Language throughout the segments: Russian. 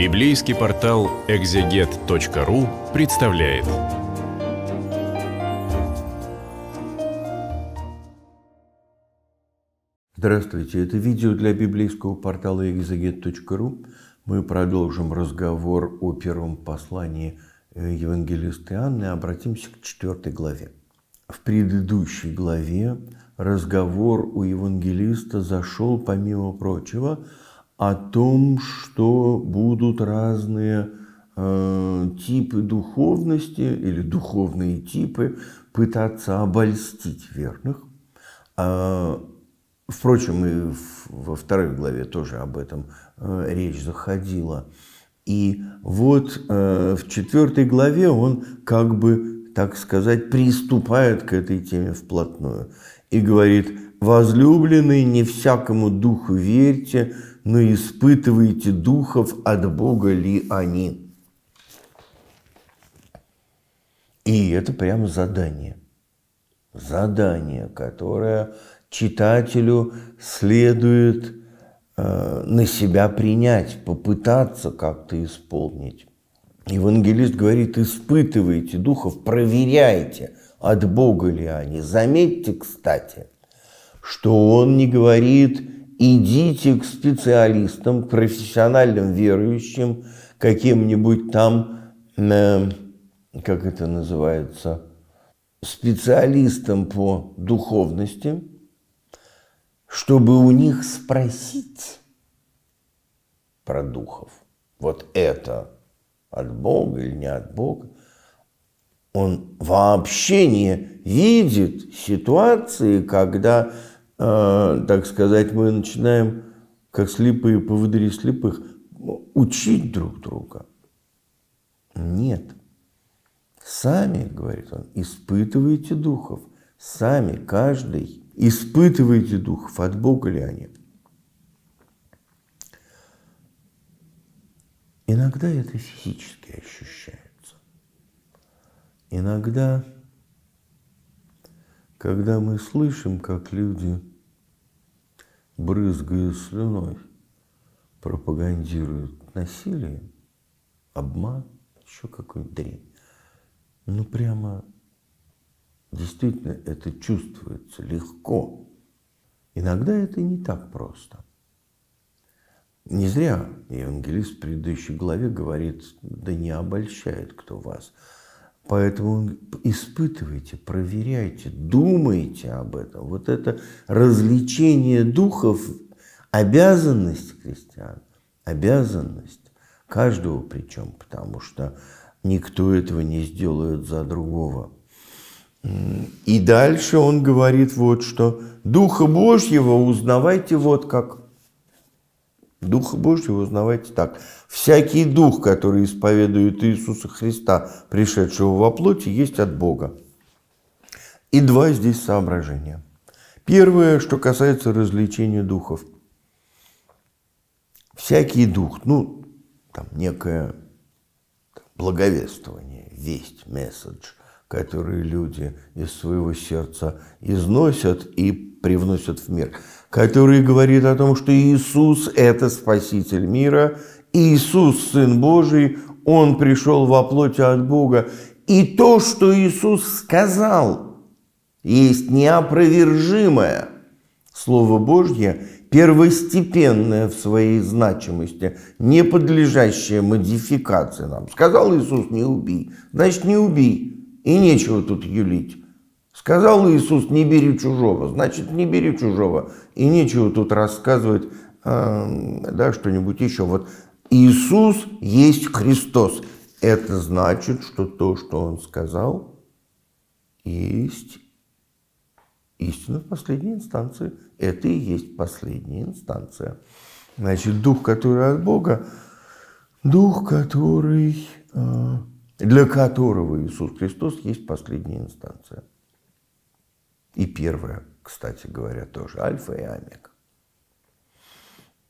Библейский портал экзегет.ру представляет. Здравствуйте, это видео для библейского портала экзегет.ру. Мы продолжим разговор о первом послании э, Евангелиста Иоанна и обратимся к четвертой главе. В предыдущей главе разговор у евангелиста зашел, помимо прочего, о том, что будут разные э, типы духовности или духовные типы пытаться обольстить верных. А, впрочем, и во второй главе тоже об этом э, речь заходила. И вот э, в четвертой главе он как бы, так сказать, приступает к этой теме вплотную и говорит, возлюбленный, не всякому духу верьте, но испытывайте духов, от Бога ли они. И это прямо задание. Задание, которое читателю следует э, на себя принять, попытаться как-то исполнить. Евангелист говорит, испытывайте духов, проверяйте, от Бога ли они. Заметьте, кстати, что он не говорит – идите к специалистам, к профессиональным верующим, каким-нибудь там, э, как это называется, специалистам по духовности, чтобы у них спросить про духов. Вот это от Бога или не от Бога. Он вообще не видит ситуации, когда а, так сказать, мы начинаем, как слепые поводыри слепых, учить друг друга. Нет. Сами, говорит он, испытывайте духов. Сами, каждый. Испытывайте духов, от Бога ли они. Иногда это физически ощущается. Иногда, когда мы слышим, как люди брызгая слюной, пропагандируют насилие, обман, еще какой нибудь дрень. Ну прямо действительно это чувствуется легко. Иногда это не так просто. Не зря евангелист в предыдущей главе говорит, да не обольщает кто вас – Поэтому испытывайте, проверяйте, думайте об этом. Вот это развлечение духов – обязанность крестьян, обязанность каждого причем, потому что никто этого не сделает за другого. И дальше он говорит вот что. «Духа Божьего узнавайте вот как». Духа Божьего узнавайте так. Всякий дух, который исповедует Иисуса Христа, пришедшего во плоти, есть от Бога. И два здесь соображения. Первое, что касается развлечения духов. Всякий дух, ну, там некое благовествование, весть, месседж, которые люди из своего сердца износят и привносят в мир – который говорит о том, что Иисус – это Спаситель мира, Иисус – Сын Божий, Он пришел во плоти от Бога. И то, что Иисус сказал, есть неопровержимое Слово Божье, первостепенное в своей значимости, не подлежащее модификации нам. Сказал Иисус, не убей, значит, не убей, и нечего тут юлить. Сказал Иисус, не бери чужого, значит, не бери чужого. И нечего тут рассказывать, э, да, что-нибудь еще. Вот Иисус есть Христос. Это значит, что то, что Он сказал, есть истина в последней инстанции. Это и есть последняя инстанция. Значит, дух, который от Бога, дух, который, э, для которого Иисус Христос есть последняя инстанция. И первое, кстати говоря, тоже альфа и омега.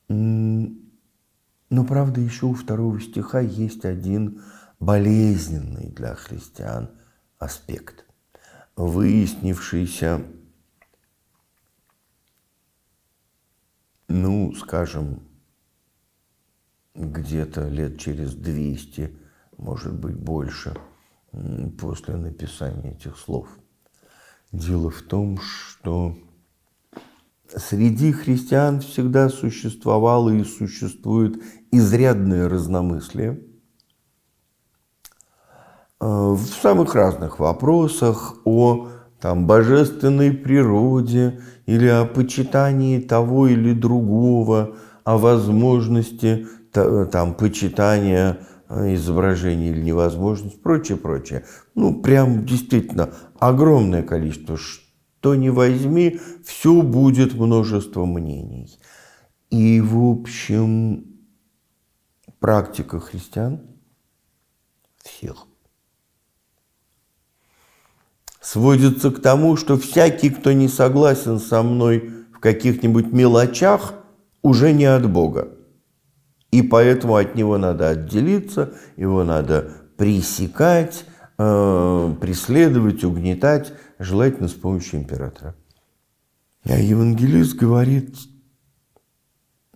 Но, правда, еще у второго стиха есть один болезненный для христиан аспект, выяснившийся, ну, скажем, где-то лет через 200, может быть, больше, после написания этих слов – Дело в том, что среди христиан всегда существовало и существует изрядное разномыслие э, в самых разных вопросах о там, божественной природе или о почитании того или другого, о возможности э, там, почитания Э, изображение или невозможность, прочее, прочее. Ну, прям действительно огромное количество. Что не возьми, все будет множество мнений. И, в общем, практика христиан всех сводится к тому, что всякий, кто не согласен со мной в каких-нибудь мелочах, уже не от Бога. И поэтому от него надо отделиться, его надо пресекать, э, преследовать, угнетать, желательно с помощью императора. А евангелист говорит,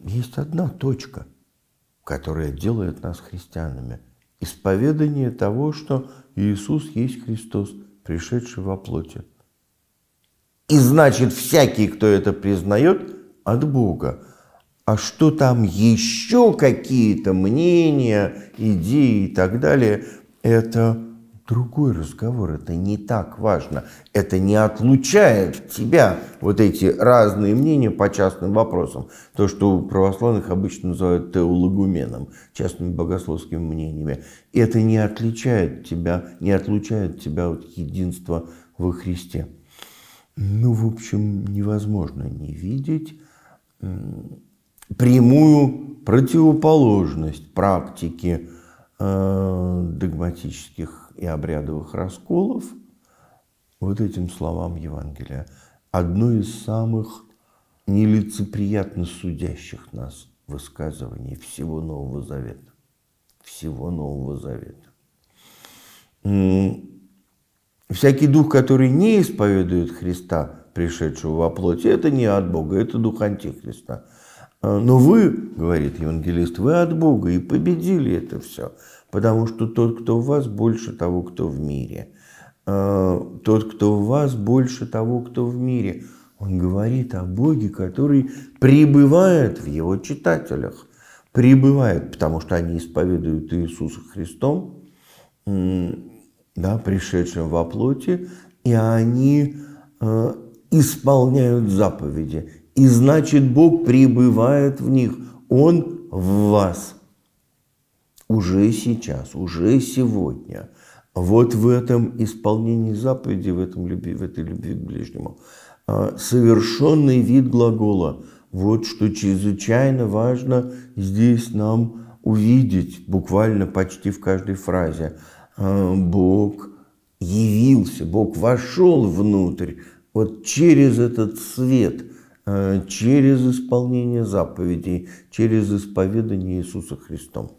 есть одна точка, которая делает нас христианами. Исповедание того, что Иисус есть Христос, пришедший во плоти. И значит, всякий, кто это признает, от Бога – а что там еще какие-то мнения, идеи и так далее, это другой разговор, это не так важно. Это не отлучает тебя, вот эти разные мнения по частным вопросам. То, что у православных обычно называют теологуменом, частными богословскими мнениями. Это не отличает тебя, не отлучает тебя от единства во Христе. Ну, в общем, невозможно не видеть прямую противоположность практике э, догматических и обрядовых расколов вот этим словам Евангелия. Одно из самых нелицеприятно судящих нас высказываний всего Нового Завета. Всего Нового Завета. Всякий дух, который не исповедует Христа, пришедшего во плоти, это не от Бога, это дух Антихриста – а, Но вы, говорит евангелист, вы от Бога и победили это все, потому что тот, кто в вас, больше того, кто в мире. А, тот, кто в вас, больше того, кто в мире. Он говорит о Боге, который пребывает в его читателях. Пребывает, потому что они исповедуют Иисуса Христом, да, пришедшим во плоти, и они а, исполняют заповеди и значит Бог пребывает в них, Он в вас. Уже сейчас, уже сегодня. Вот в этом исполнении заповеди, в, этом любви, в этой любви к ближнему. А, совершенный вид глагола. Вот что чрезвычайно важно здесь нам увидеть, буквально почти в каждой фразе. А, Бог явился, Бог вошел внутрь, вот через этот свет – Э, через исполнение заповедей, через исповедание Иисуса Христом.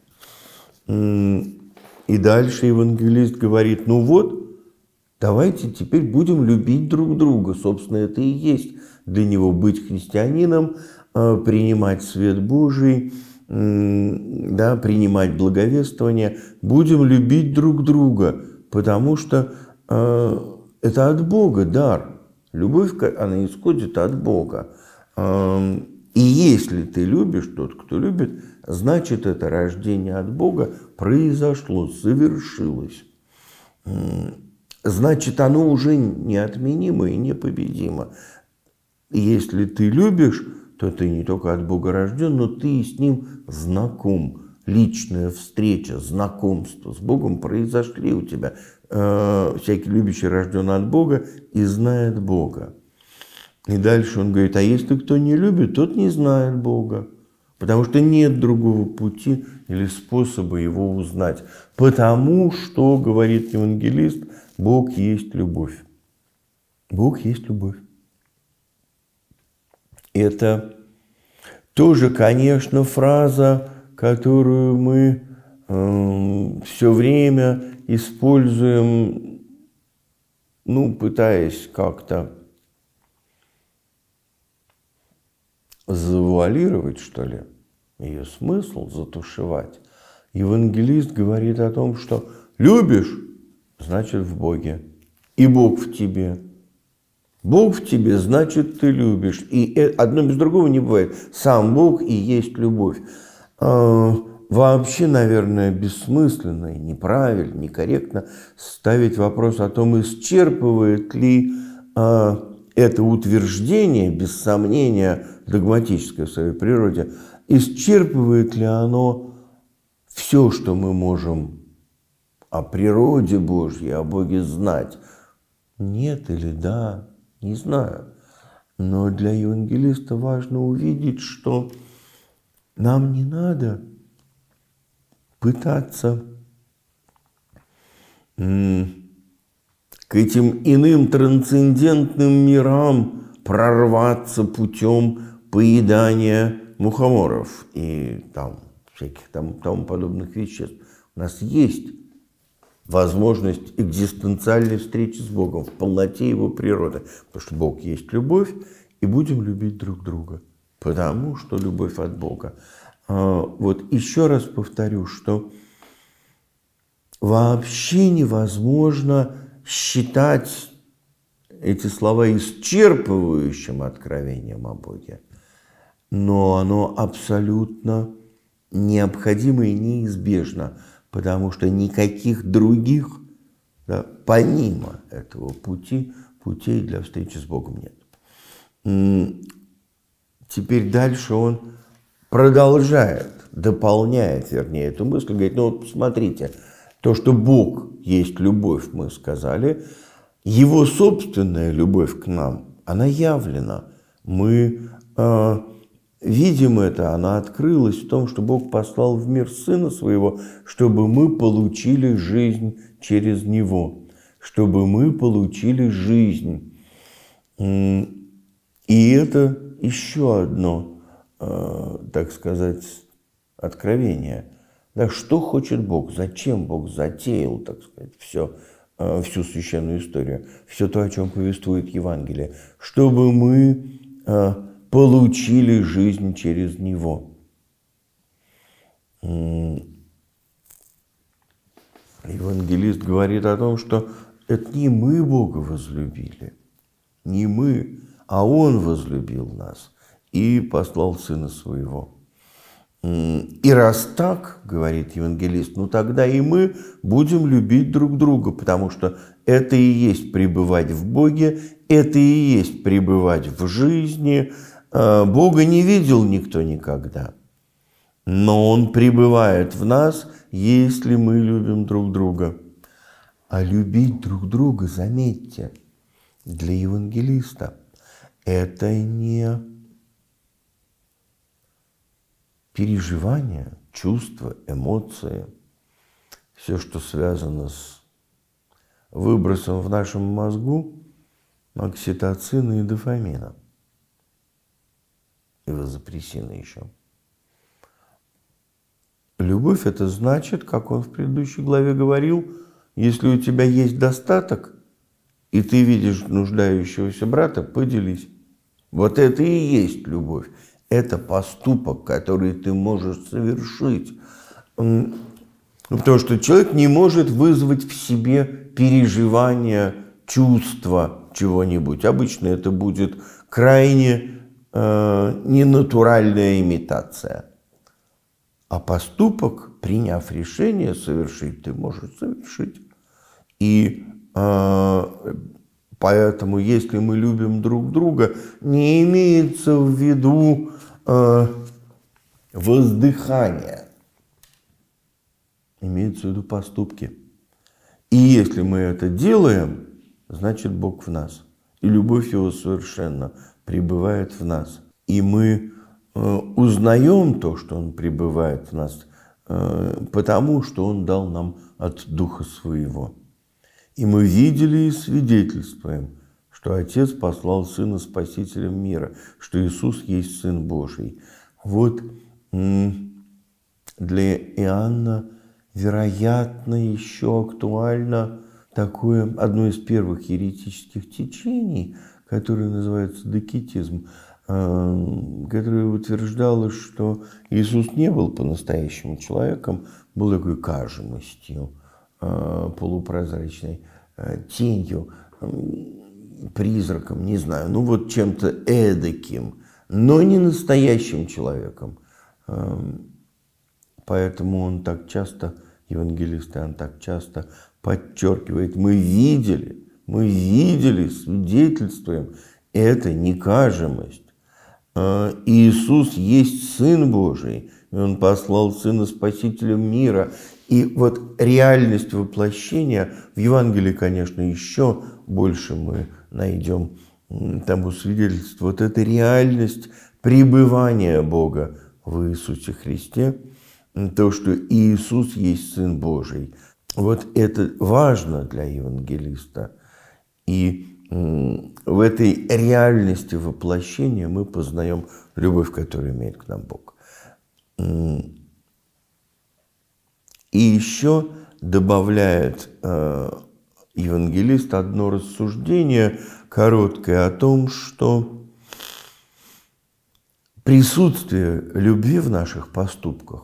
И дальше евангелист говорит, ну вот, давайте теперь будем любить друг друга. Собственно, это и есть для него быть христианином, э, принимать свет Божий, да, принимать благовествование. Будем любить друг друга, потому что э, это от Бога дар – Любовь, она исходит от Бога. Эм, и если ты любишь, тот, кто любит, значит, это рождение от Бога произошло, совершилось. Значит, оно уже неотменимо и непобедимо. Если ты любишь, то ты не только от Бога рожден, но ты и с Ним знаком. Личная встреча, знакомство с Богом произошли у тебя. Э, всякий любящий рожден от Бога и знает Бога. И дальше он говорит, а если кто не любит, тот не знает Бога, потому что нет другого пути или способа его узнать. Потому что, говорит евангелист, Бог есть любовь. Бог есть любовь. Это тоже, конечно, фраза, которую мы Эм, все время используем, ну, пытаясь как-то завуалировать, что ли, ее смысл, затушевать. Евангелист говорит о том, что любишь, значит в Боге, и Бог в тебе. Бог в тебе, значит ты любишь. И э, одно без другого не бывает. Сам Бог и есть любовь. Э, вообще, наверное, бессмысленно и неправильно, некорректно ставить вопрос о том, исчерпывает ли э, это утверждение, без сомнения, догматическое в своей природе, исчерпывает ли оно все, что мы можем о природе Божьей, о Боге знать. Нет или да, не знаю. Но для евангелиста важно увидеть, что нам не надо – пытаться к этим иным трансцендентным мирам прорваться путем поедания мухоморов и там всяких там тому подобных веществ. У нас есть возможность экзистенциальной встречи с Богом в полноте его природы, потому что Бог есть любовь, и будем любить друг друга, потому что любовь от Бога. А, вот еще раз повторю, что вообще невозможно считать эти слова исчерпывающим откровением о Боге, но оно абсолютно необходимо и неизбежно, потому что никаких других да, помимо этого пути, путей для встречи с Богом нет. Теперь дальше он продолжает, дополняет, вернее, эту мысль, говорит, ну вот посмотрите, то, что Бог есть любовь, мы сказали, его собственная любовь к нам, она явлена. Мы э, видим это, она открылась в том, что Бог послал в мир Сына Своего, чтобы мы получили жизнь через Него, чтобы мы получили жизнь. И это еще одно – Э, так сказать, откровения. Да, что хочет Бог? Зачем Бог затеял, так сказать, все, э, всю священную историю? Все то, о чем повествует Евангелие. Чтобы мы э, получили жизнь через Него. Евангелист говорит о том, что это не мы Бога возлюбили, не мы, а Он возлюбил нас – и послал Сына Своего. И раз так, говорит евангелист, ну тогда и мы будем любить друг друга, потому что это и есть пребывать в Боге, это и есть пребывать в жизни. А, Бога не видел никто никогда, но Он пребывает в нас, если мы любим друг друга. А любить друг друга, заметьте, для евангелиста – это не переживания, чувства, эмоции, все, что связано с выбросом в нашем мозгу окситоцина и дофамина, и вазопрессина еще. Любовь – это значит, как он в предыдущей главе говорил, если у тебя есть достаток, и ты видишь нуждающегося брата, поделись. Вот это и есть любовь это поступок, который ты можешь совершить. Потому что человек не может вызвать в себе переживание чувства чего-нибудь. Обычно это будет крайне э, ненатуральная имитация. А поступок, приняв решение совершить, ты можешь совершить. И э, поэтому, если мы любим друг друга, не имеется в виду э, воздыхания. Имеются в виду поступки. И если мы это делаем, значит Бог в нас. И любовь Его совершенно пребывает в нас. И мы э, узнаем то, что Он пребывает в нас, э, потому что Он дал нам от Духа Своего. И мы видели и свидетельствуем – что Отец послал Сына Спасителем мира, что Иисус есть Сын Божий. Вот для Иоанна, вероятно, еще актуально такое одно из первых еретических течений, которое называется декетизм, эм, которое утверждало, что Иисус не был по-настоящему человеком, был такой кажемостью э, полупрозрачной, э, тенью призраком, не знаю, ну вот чем-то эдаким, но не настоящим человеком. Эм, поэтому он так часто, евангелист он так часто подчеркивает, мы видели, мы видели, свидетельствуем, это не некажемость. Э, Иисус есть Сын Божий, и Он послал Сына Спасителем мира. И вот реальность воплощения в Евангелии, конечно, еще больше мы найдем тому свидетельство. Вот эта реальность пребывания Бога в Иисусе Христе, то, что Иисус есть Сын Божий. Вот это важно для евангелиста. И в этой реальности воплощения мы познаем любовь, которую имеет к нам Бог. И еще добавляет э, евангелист одно рассуждение короткое о том, что присутствие любви в наших поступках,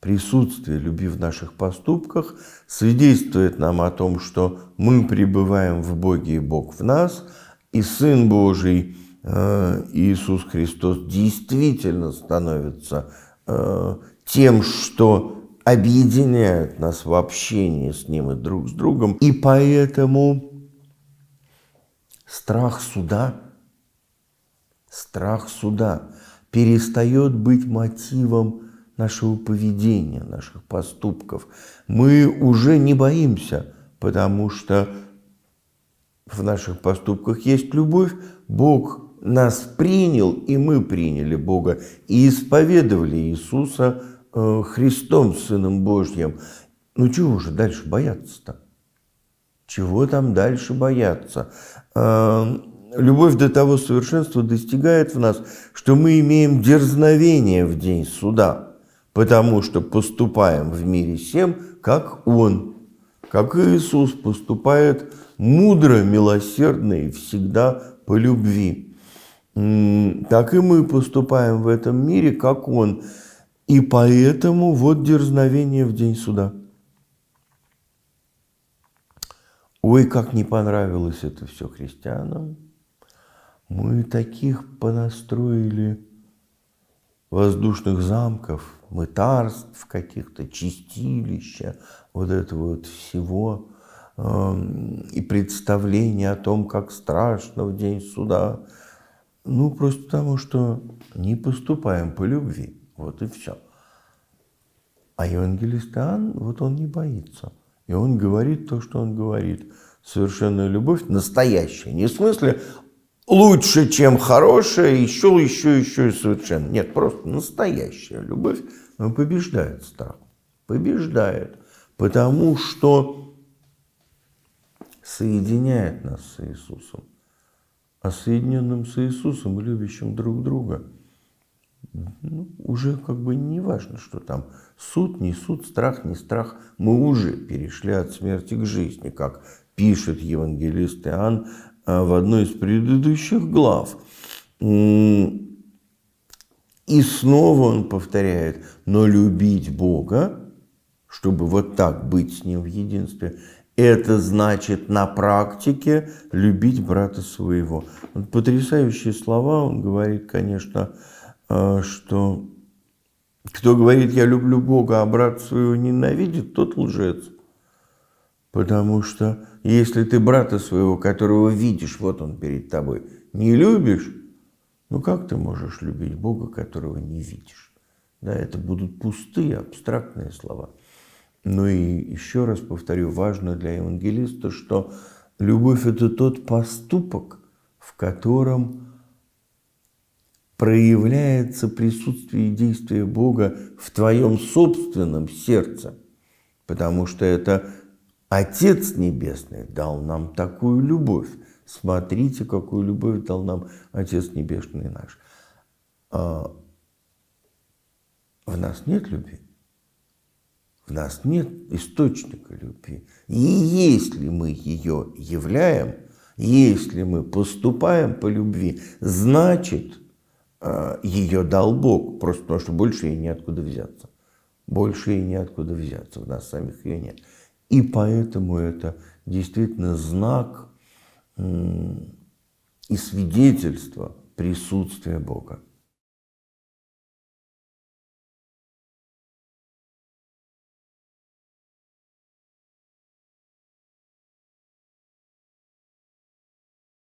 присутствие любви в наших поступках свидетельствует нам о том, что мы пребываем в Боге и Бог в нас, и Сын Божий э, Иисус Христос действительно становится э, тем, что объединяют нас в общении с ним и друг с другом. И поэтому страх суда, страх суда перестает быть мотивом нашего поведения, наших поступков. Мы уже не боимся, потому что в наших поступках есть любовь. Бог нас принял, и мы приняли Бога, и исповедовали Иисуса – Э, Христом, Сыном Божьим. Ну чего же дальше бояться-то? Чего там дальше бояться? Э, любовь до того совершенства достигает в нас, что мы имеем дерзновение в день суда, потому что поступаем в мире всем, как Он, как Иисус поступает мудро, милосердно и всегда по любви. Так и мы поступаем в этом мире, как Он – и поэтому вот дерзновение в день суда. Ой, как не понравилось это все христианам. Мы таких понастроили воздушных замков, мытарств каких-то, чистилища, вот этого вот всего эм, и представление о том, как страшно в день суда. Ну, просто потому, что не поступаем по любви. Вот и все. А евангелист Иоанн, вот он не боится. И он говорит то, что он говорит. Совершенная любовь настоящая. Не в смысле лучше, чем хорошая, еще, еще, еще и совершенно. Нет, просто настоящая любовь она побеждает страх. Побеждает. Потому что соединяет нас с Иисусом. А соединенным с Иисусом, любящим друг друга – ну, уже как бы не важно, что там суд, не суд, страх, не страх. Мы уже перешли от смерти к жизни, как пишет евангелист Иоанн а, в одной из предыдущих глав. И снова он повторяет, но любить Бога, чтобы вот так быть с Ним в единстве, это значит на практике любить брата своего. потрясающие слова он говорит, конечно, а, что кто говорит, я люблю Бога, а брат своего ненавидит, тот лжец. Потому что если ты брата своего, которого видишь, вот он перед тобой, не любишь, ну как ты можешь любить Бога, которого не видишь? Да, это будут пустые, абстрактные слова. Ну и еще раз повторю, важно для евангелиста, что любовь – это тот поступок, в котором проявляется присутствие и действие Бога в твоем собственном сердце, потому что это Отец Небесный дал нам такую любовь. Смотрите, какую любовь дал нам Отец Небесный наш. А в нас нет любви. В нас нет источника любви. И если мы ее являем, если мы поступаем по любви, значит – ее дал Бог, просто потому что больше ей неоткуда взяться. Больше ей неоткуда взяться, в нас самих ее нет. И поэтому это действительно знак и свидетельство присутствия Бога.